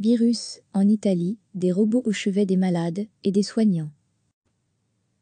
Virus, en Italie, des robots au chevet des malades et des soignants.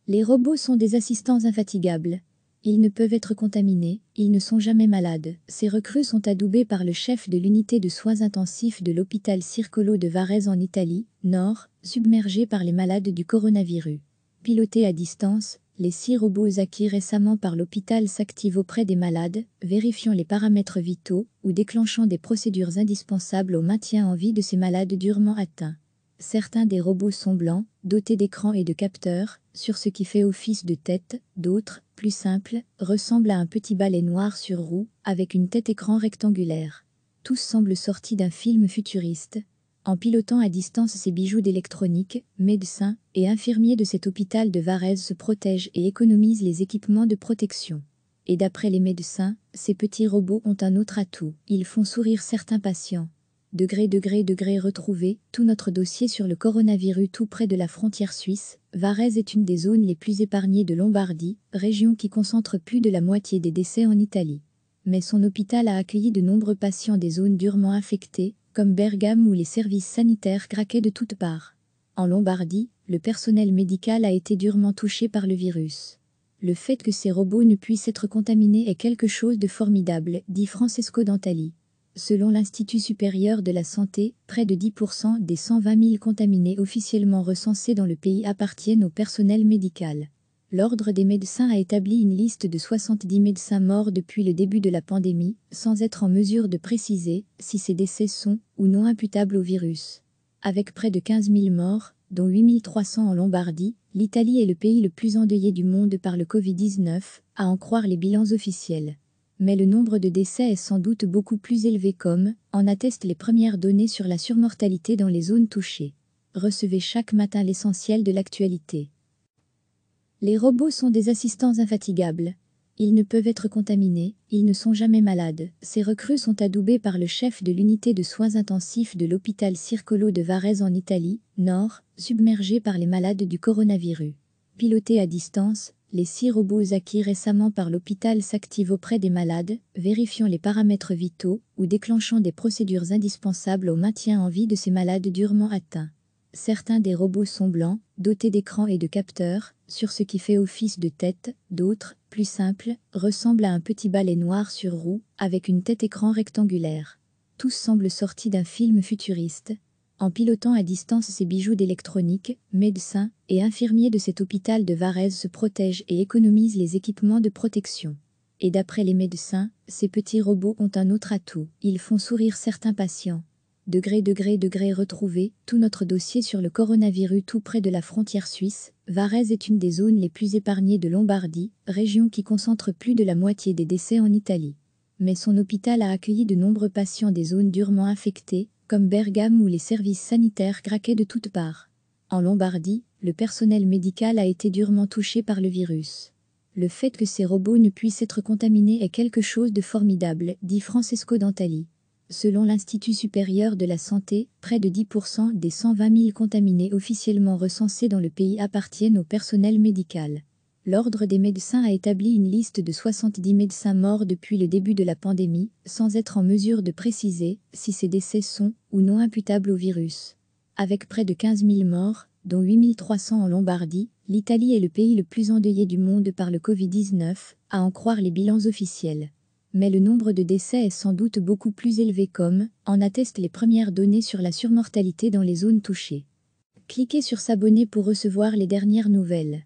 Les robots sont des assistants infatigables. Ils ne peuvent être contaminés, ils ne sont jamais malades. Ces recrues sont adoubées par le chef de l'unité de soins intensifs de l'hôpital Circolo de Varese en Italie, nord, submergé par les malades du coronavirus. Pilotés à distance, les six robots acquis récemment par l'hôpital s'activent auprès des malades, vérifiant les paramètres vitaux ou déclenchant des procédures indispensables au maintien en vie de ces malades durement atteints. Certains des robots sont blancs, dotés d'écrans et de capteurs, sur ce qui fait office de tête, d'autres, plus simples, ressemblent à un petit balai noir sur roue, avec une tête écran rectangulaire. Tous semblent sortis d'un film futuriste, en pilotant à distance ses bijoux d'électronique, médecins et infirmiers de cet hôpital de Varese se protègent et économisent les équipements de protection. Et d'après les médecins, ces petits robots ont un autre atout, ils font sourire certains patients. Degré, degré, degré retrouvé, tout notre dossier sur le coronavirus tout près de la frontière suisse, Varèse est une des zones les plus épargnées de Lombardie, région qui concentre plus de la moitié des décès en Italie mais son hôpital a accueilli de nombreux patients des zones durement infectées, comme Bergame où les services sanitaires craquaient de toutes parts. En Lombardie, le personnel médical a été durement touché par le virus. Le fait que ces robots ne puissent être contaminés est quelque chose de formidable, dit Francesco Dantali. Selon l'Institut supérieur de la santé, près de 10% des 120 000 contaminés officiellement recensés dans le pays appartiennent au personnel médical l'Ordre des médecins a établi une liste de 70 médecins morts depuis le début de la pandémie, sans être en mesure de préciser si ces décès sont ou non imputables au virus. Avec près de 15 000 morts, dont 8 300 en Lombardie, l'Italie est le pays le plus endeuillé du monde par le Covid-19, à en croire les bilans officiels mais le nombre de décès est sans doute beaucoup plus élevé comme en attestent les premières données sur la surmortalité dans les zones touchées. Recevez chaque matin l'essentiel de l'actualité. Les robots sont des assistants infatigables. Ils ne peuvent être contaminés, ils ne sont jamais malades. Ces recrues sont adoubées par le chef de l'unité de soins intensifs de l'hôpital Circolo de Varese en Italie, nord, submergé par les malades du coronavirus. Pilotés à distance, les six robots acquis récemment par l'hôpital s'activent auprès des malades, vérifiant les paramètres vitaux ou déclenchant des procédures indispensables au maintien en vie de ces malades durement atteints. Certains des robots sont blancs, dotés d'écrans et de capteurs, sur ce qui fait office de tête, d'autres, plus simples, ressemblent à un petit balai noir sur roue, avec une tête écran rectangulaire. Tous semblent sortis d'un film futuriste. En pilotant à distance ces bijoux d'électronique, médecins et infirmiers de cet hôpital de Varese se protègent et économisent les équipements de protection. Et d'après les médecins, ces petits robots ont un autre atout, ils font sourire certains patients. Degré, degré, degré retrouvé, tout notre dossier sur le coronavirus tout près de la frontière suisse, Varese est une des zones les plus épargnées de Lombardie, région qui concentre plus de la moitié des décès en Italie. Mais son hôpital a accueilli de nombreux patients des zones durement infectées, comme Bergame où les services sanitaires craquaient de toutes parts. En Lombardie, le personnel médical a été durement touché par le virus. Le fait que ces robots ne puissent être contaminés est quelque chose de formidable, dit Francesco Dantali. Selon l'Institut supérieur de la santé, près de 10% des 120 000 contaminés officiellement recensés dans le pays appartiennent au personnel médical. L'Ordre des médecins a établi une liste de 70 médecins morts depuis le début de la pandémie, sans être en mesure de préciser si ces décès sont ou non imputables au virus. Avec près de 15 000 morts, dont 8 300 en Lombardie, l'Italie est le pays le plus endeuillé du monde par le Covid-19, à en croire les bilans officiels mais le nombre de décès est sans doute beaucoup plus élevé comme en attestent les premières données sur la surmortalité dans les zones touchées. Cliquez sur s'abonner pour recevoir les dernières nouvelles.